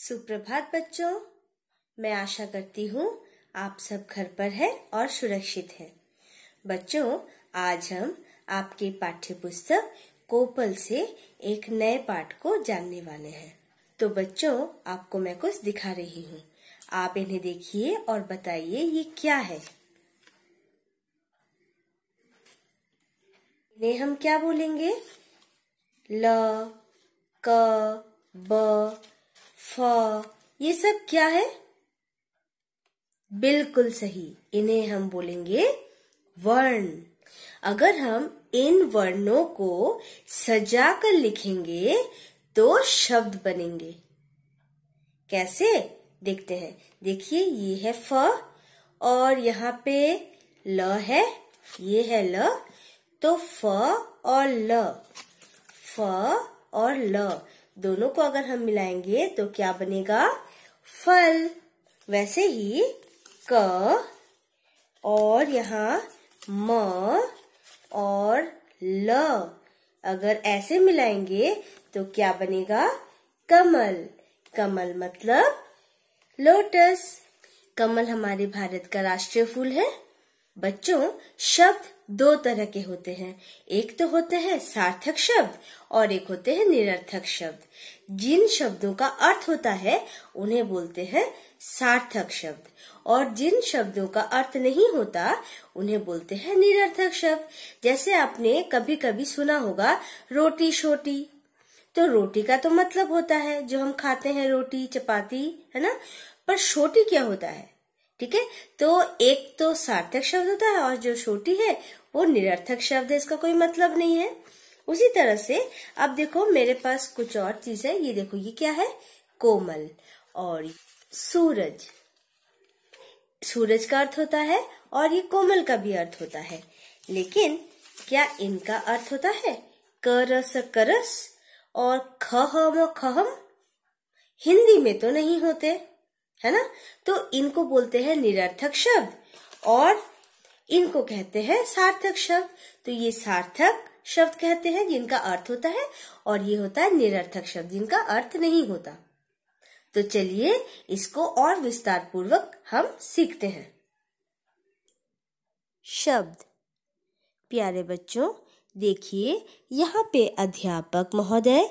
सुप्रभात बच्चों मैं आशा करती हूँ आप सब घर पर हैं और सुरक्षित हैं बच्चों आज हम आपके पाठ्य पुस्तक कोपल से एक नए पाठ को जानने वाले हैं तो बच्चों आपको मैं कुछ दिखा रही हूँ आप इन्हें देखिए और बताइए ये क्या है इन्हें हम क्या बोलेंगे ल क ब फ ये सब क्या है बिल्कुल सही इन्हें हम बोलेंगे वर्ण अगर हम इन वर्णों को सजा कर लिखेंगे तो शब्द बनेंगे कैसे देखते हैं देखिए ये है फ और यहाँ पे ल है ये है ल तो फ और ल फ और ल दोनों को अगर हम मिलाएंगे तो क्या बनेगा फल वैसे ही क और यहाँ म और ल अगर ऐसे मिलाएंगे तो क्या बनेगा कमल कमल मतलब लोटस कमल हमारे भारत का राष्ट्रीय फूल है बच्चों शब्द दो तरह के होते हैं एक तो होते हैं सार्थक शब्द और एक होते हैं निरर्थक शब्द जिन शब्दों का अर्थ होता है उन्हें बोलते हैं सार्थक शब्द और जिन शब्दों का अर्थ नहीं होता उन्हें बोलते हैं निरर्थक शब्द जैसे आपने कभी कभी सुना होगा रोटी शोटी तो रोटी का तो मतलब होता है जो हम खाते हैं रोटी चपाती है ना पर छोटी क्या होता है ठीक है तो एक तो सार्थक शब्द होता है और जो छोटी है वो निरर्थक शब्द है इसका कोई मतलब नहीं है उसी तरह से अब देखो मेरे पास कुछ और चीज है ये देखो ये क्या है कोमल और सूरज सूरज का अर्थ होता है और ये कोमल का भी अर्थ होता है लेकिन क्या इनका अर्थ होता है करस करस और खहम खहम हिंदी में तो नहीं होते है ना तो इनको बोलते हैं निरर्थक शब्द और इनको कहते हैं सार्थक शब्द तो ये सार्थक शब्द कहते हैं जिनका अर्थ होता है और ये होता है निरर्थक शब्द जिनका अर्थ नहीं होता तो चलिए इसको और विस्तार पूर्वक हम सीखते हैं शब्द प्यारे बच्चों देखिए यहाँ पे अध्यापक महोदय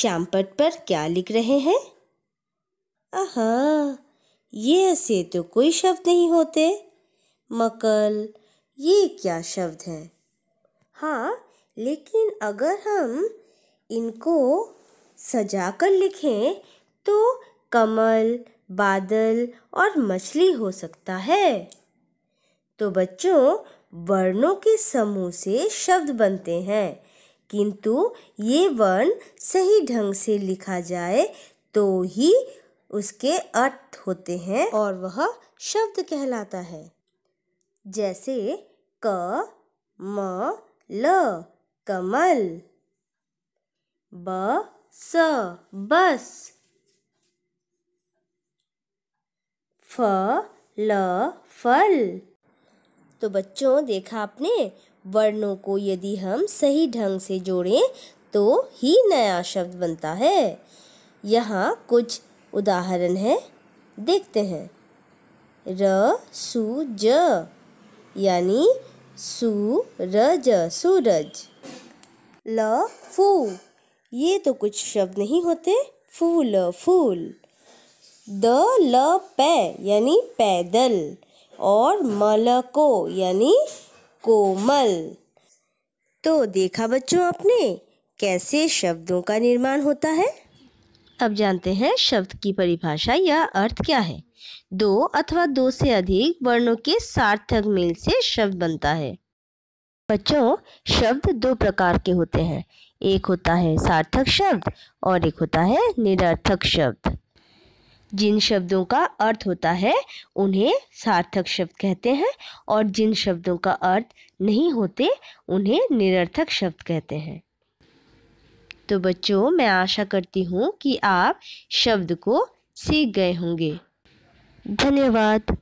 श्यामपट पर क्या लिख रहे हैं आह ये ऐसे तो कोई शब्द नहीं होते मकल ये क्या शब्द हैं हाँ लेकिन अगर हम इनको सजा कर लिखें तो कमल बादल और मछली हो सकता है तो बच्चों वर्णों के समूह से शब्द बनते हैं किंतु ये वर्ण सही ढंग से लिखा जाए तो ही उसके अर्थ होते हैं और वह शब्द कहलाता है जैसे क म ल कमल ब स बस फ ल फल तो बच्चों देखा आपने वर्णों को यदि हम सही ढंग से जोड़ें तो ही नया शब्द बनता है यहाँ कुछ उदाहरण है देखते हैं र सु ज यानी सूरज सूरज ल फू ये तो कुछ शब्द नहीं होते फूल फूल द ल पै यानी पैदल और मल को यानी कोमल तो देखा बच्चों आपने कैसे शब्दों का निर्माण होता है अब जानते हैं शब्द की परिभाषा या अर्थ क्या है दो अथवा दो से अधिक वर्णों के सार्थक मेल से शब्द बनता है बच्चों शब्द दो प्रकार के होते हैं एक होता है सार्थक शब्द और एक होता है निरर्थक शब्द जिन शब्दों का अर्थ होता है उन्हें सार्थक शब्द कहते हैं और जिन शब्दों का अर्थ नहीं होते उन्हें निरर्थक शब्द कहते हैं तो बच्चों मैं आशा करती हूँ कि आप शब्द को सीख गए होंगे धन्यवाद